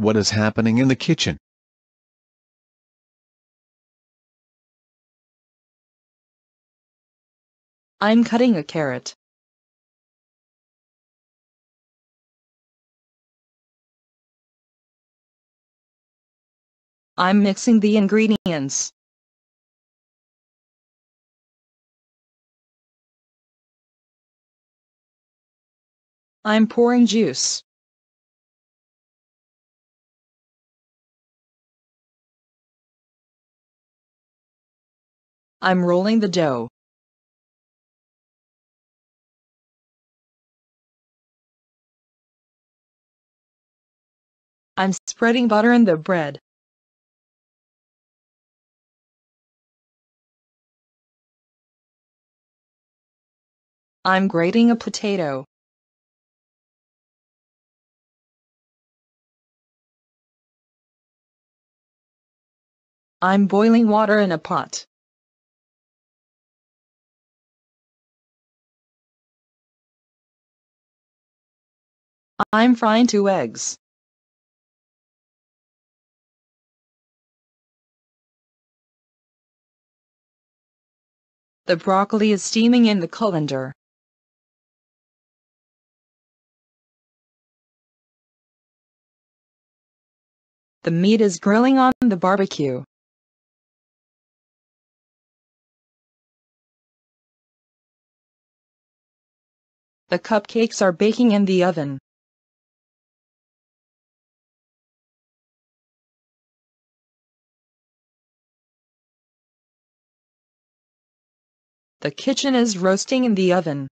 What is happening in the kitchen? I'm cutting a carrot. I'm mixing the ingredients. I'm pouring juice. I'm rolling the dough. I'm spreading butter in the bread. I'm grating a potato. I'm boiling water in a pot. I'm frying two eggs. The broccoli is steaming in the colander. The meat is grilling on the barbecue. The cupcakes are baking in the oven. The kitchen is roasting in the oven.